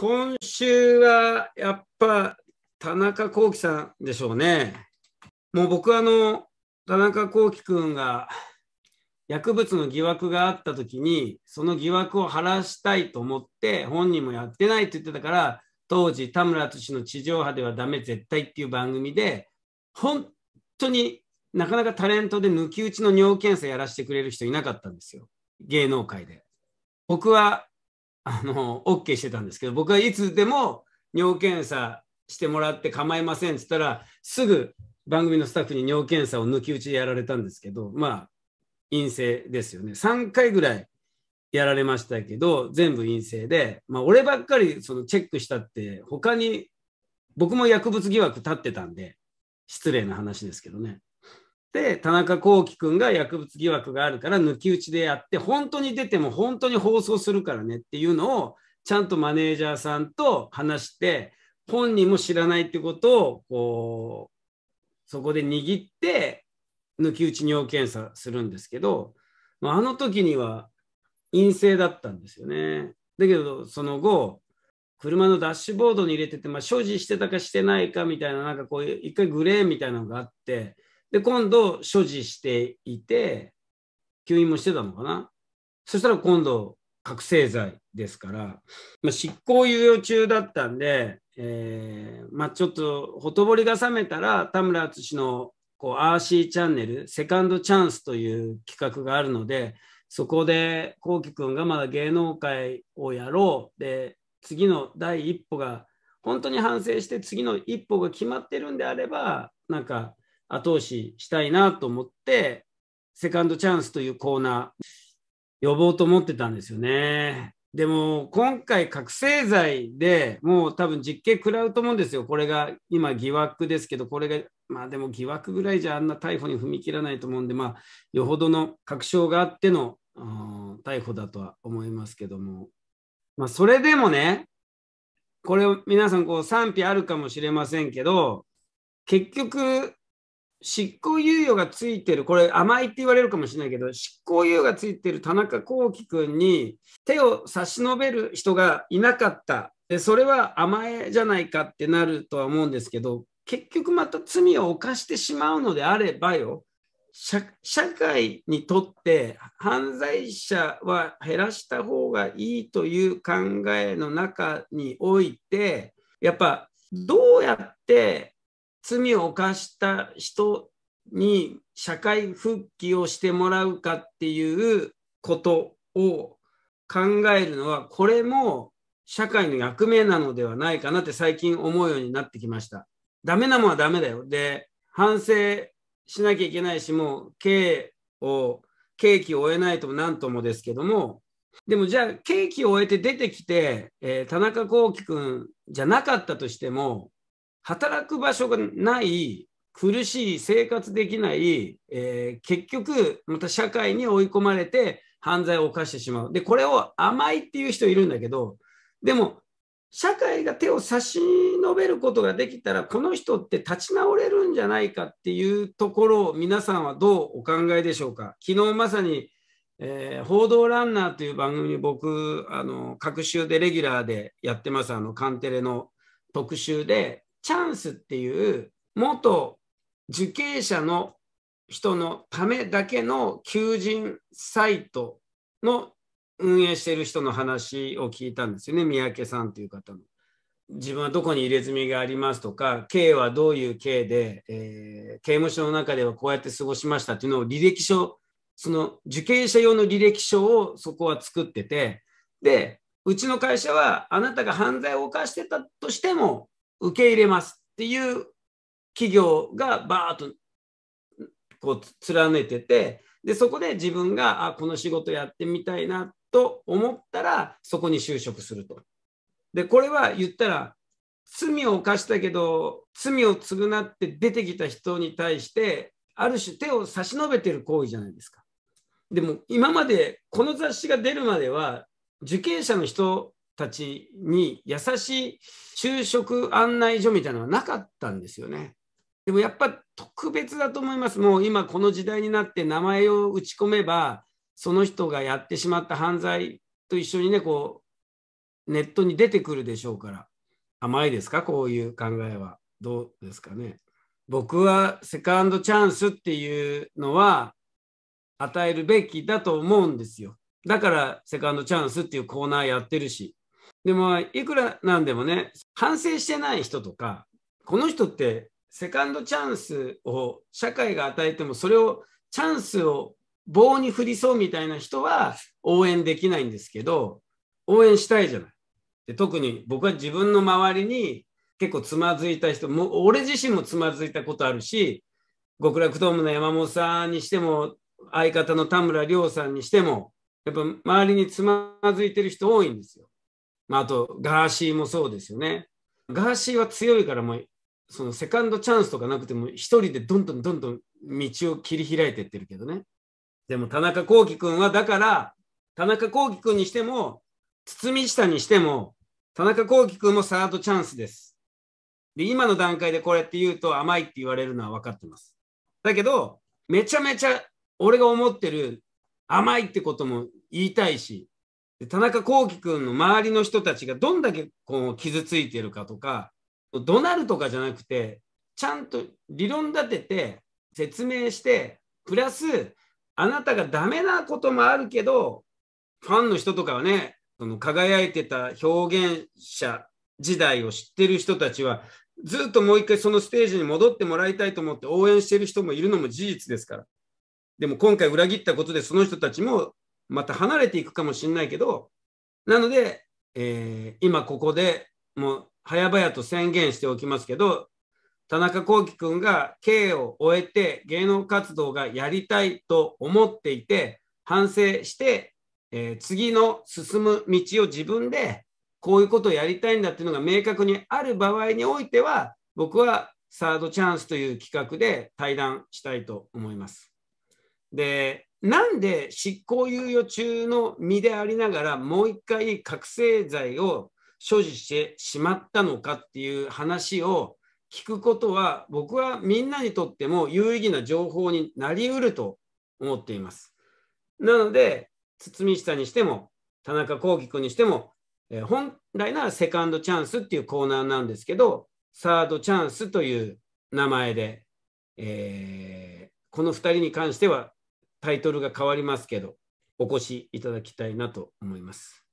今週はやっぱ田中幸喜さんでしょうね。もう僕はあの田中幸喜君が薬物の疑惑があった時にその疑惑を晴らしたいと思って本人もやってないって言ってたから当時田村淳の地上波ではダメ絶対っていう番組で本当になかなかタレントで抜き打ちの尿検査やらせてくれる人いなかったんですよ芸能界で。僕はあの OK してたんですけど僕はいつでも尿検査してもらって構いませんっつったらすぐ番組のスタッフに尿検査を抜き打ちでやられたんですけどまあ陰性ですよね3回ぐらいやられましたけど全部陰性で、まあ、俺ばっかりそのチェックしたって他に僕も薬物疑惑立ってたんで失礼な話ですけどね田中幸輝君が薬物疑惑があるから抜き打ちでやって、本当に出ても本当に放送するからねっていうのを、ちゃんとマネージャーさんと話して、本人も知らないってことを、こう、そこで握って、抜き打ち尿検査するんですけど、あ、あの時には陰性だったんですよね。だけど、その後、車のダッシュボードに入れてて、まあ、所持してたかしてないかみたいな、なんかこう、一回グレーみたいなのがあって、で、今度、所持していて、吸引もしてたのかな。そしたら今度、覚醒剤ですから、まあ、執行猶予中だったんで、えー、まあ、ちょっとほとぼりが冷めたら、田村淳のこうアーシーチャンネル、セカンドチャンスという企画があるので、そこでこうきくがまだ芸能界をやろうで、次の第一歩が、本当に反省して次の一歩が決まってるんであれば、なんか後押ししたいなと思って、セカンドチャンスというコーナー、呼ぼうと思ってたんですよね。でも、今回、覚醒剤でもう多分実刑食らうと思うんですよ。これが、今疑惑ですけど、これが、まあでも疑惑ぐらいじゃあんな逮捕に踏み切らないと思うんで、まあ、よほどの確証があっての、うん、逮捕だとは思いますけども。まあ、それでもね、これ皆さんこう賛否あるかもしれませんけど、結局執行猶予がついてる、これ甘いって言われるかもしれないけど、執行猶予がついてる田中聖君に手を差し伸べる人がいなかった。で、それは甘えじゃないかってなるとは思うんですけど、結局また罪を犯してしまうのであればよ、社会にとって犯罪者は減らした方がいいという考えの中において、やっぱどうやって罪を犯した人に社会復帰をしてもらうかっていうことを考えるのはこれも社会の役目なのではないかなって最近思うようになってきました。ダメなものはダメだよ。で反省しなきゃいけないしもう刑を刑期を終えないとも何ともですけどもでもじゃあ刑期を終えて出てきて、えー、田中聖君じゃなかったとしても働く場所がない苦しい生活できない、えー、結局また社会に追い込まれて犯罪を犯してしまうでこれを甘いっていう人いるんだけどでも社会が手を差し伸べることができたらこの人って立ち直れるんじゃないかっていうところを皆さんはどうお考えでしょうか昨日まさに、えー、報道ランナー」という番組僕あの各週でレギュラーでやってますあのカンテレの特集でチャンスっていう元受刑者の人のためだけの求人サイトの運営している人の話を聞いたんですよね、三宅さんという方の。自分はどこに入れ墨がありますとか、刑はどういう刑で、えー、刑務所の中ではこうやって過ごしましたっていうのを履歴書、その受刑者用の履歴書をそこは作ってて、で、うちの会社はあなたが犯罪を犯してたとしても、受け入れますっていう企業がバーッとこう貫いててでそこで自分があこの仕事やってみたいなと思ったらそこに就職すると。でこれは言ったら罪を犯したけど罪を償って出てきた人に対してある種手を差し伸べてる行為じゃないですか。でも今までこの雑誌が出るまでは受刑者の人たちに優しい就職案内所みたいなのはなかったんですよね。でもやっぱ特別だと思います。もう今この時代になって名前を打ち込めば、その人がやってしまった犯罪と一緒にね、こう、ネットに出てくるでしょうから。甘いですかこういう考えは。どうですかね。僕はセカンドチャンスっていうのは与えるべきだと思うんですよ。だからセカンドチャンスっていうコーナーやってるし、でも、いくらなんでもね、反省してない人とか、この人ってセカンドチャンスを社会が与えても、それをチャンスを棒に振りそうみたいな人は応援できないんですけど、応援したいじゃない。で特に僕は自分の周りに結構つまずいた人、も俺自身もつまずいたことあるし、極楽ドームの山本さんにしても、相方の田村亮さんにしても、やっぱ周りにつまずいてる人多いんですよ。まあ、あとガーシーもそうですよね。ガーシーは強いからもうそのセカンドチャンスとかなくても1人でどんどんどんどん道を切り開いていってるけどね。でも田中聖君はだから田中聖君にしても堤下にしても田中聖君もサードチャンスです。で今の段階でこれって言うと甘いって言われるのは分かってます。だけどめちゃめちゃ俺が思ってる甘いってことも言いたいしで田中聖君の周りの人たちがどんだけこう傷ついてるかとか怒鳴るとかじゃなくてちゃんと理論立てて説明してプラスあなたがダメなこともあるけどファンの人とかはねその輝いてた表現者時代を知ってる人たちはずっともう一回そのステージに戻ってもらいたいと思って応援してる人もいるのも事実ですから。でも今回裏切ったことでその人たちもまた離れていくかもしれないけど、なので、えー、今ここでもう早々と宣言しておきますけど、田中聖く君が刑を終えて芸能活動がやりたいと思っていて、反省して、えー、次の進む道を自分でこういうことをやりたいんだっていうのが明確にある場合においては、僕はサードチャンスという企画で対談したいと思います。で、なんで執行猶予中の身でありながらもう一回覚醒剤を所持してしまったのかっていう話を聞くことは僕はみんなにとっても有意義な情報になりうると思っています。なので堤下にしても田中聖君にしても、本来ならセカンドチャンスっていうコーナーなんですけどサードチャンスという名前で、えー、この2人に関してはタイトルが変わりますけど、お越しいただきたいなと思います。